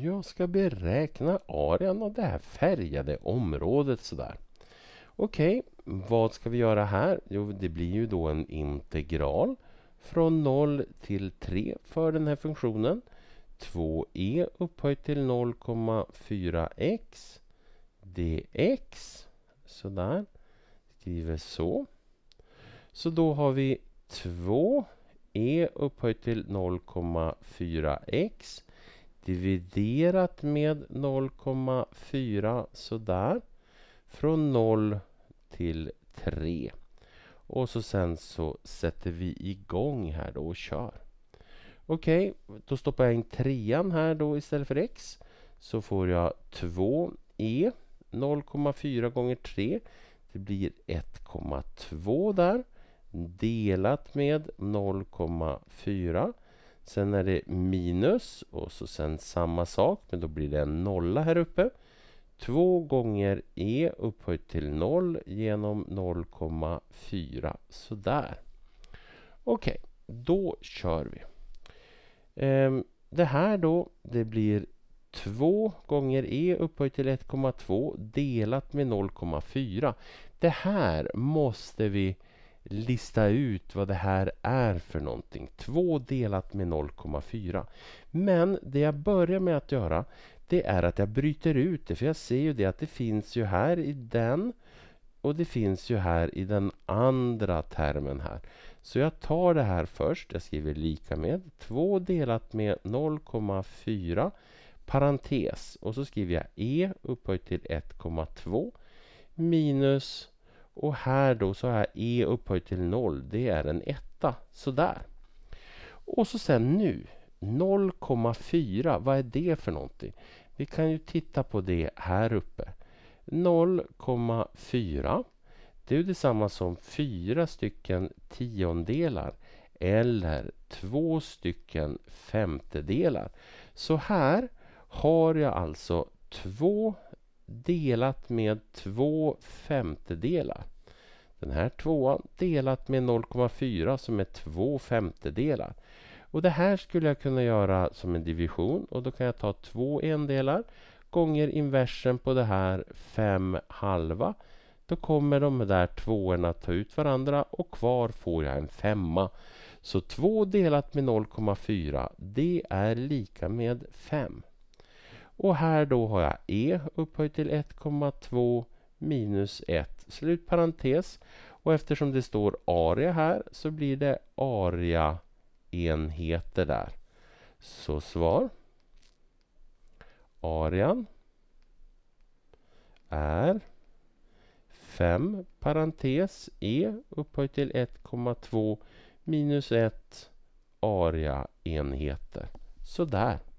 Jag ska beräkna arean av det här färgade området sådär. Okej, vad ska vi göra här? Jo, det blir ju då en integral från 0 till 3 för den här funktionen. 2e upphöjt till 0,4x dx. Sådär. Skriver så. Så då har vi 2e upphöjt till 0,4x dividerat med 0,4 sådär. Från 0 till 3. Och så sen så sätter vi igång här då och kör. Okej, okay, då stoppar jag in trean här då istället för x. Så får jag 2e 0,4 gånger 3. Det blir 1,2 där. Delat med 0,4. Sen är det minus och så sen samma sak men då blir det en nolla här uppe. Två gånger E upphöjt till 0 genom 0,4 sådär. Okej, okay, då kör vi. Ehm, det här då, det blir 2 gånger E upphöjt till 1,2 delat med 0,4. Det här måste vi lista ut vad det här är för någonting. 2 delat med 0,4. Men det jag börjar med att göra det är att jag bryter ut det för jag ser ju det att det finns ju här i den och det finns ju här i den andra termen här. Så jag tar det här först. Jag skriver lika med 2 delat med 0,4 parentes och så skriver jag e upphöjt till 1,2 minus och här då så är e upphöjt till 0, det är en etta. Sådär. Och så sen nu, 0,4, vad är det för någonting? Vi kan ju titta på det här uppe. 0,4 det är detsamma som fyra stycken tiondelar eller två stycken femtedelar. Så här har jag alltså två delat med två femtedelar. Den här tvåan delat med 0,4 som är två femtedelar. Och det här skulle jag kunna göra som en division och då kan jag ta två endelar gånger inversen på det här fem halva. Då kommer de där tvåorna ta ut varandra och kvar får jag en femma. Så 2 delat med 0,4 det är lika med 5. Och här då har jag e upphöjt till 1,2 minus 1 slut parentes. Och eftersom det står area här så blir det area-enheter där. Så svar. Arean är 5 parentes e upphöjt till 1,2 minus 1 area-enheter. Sådär.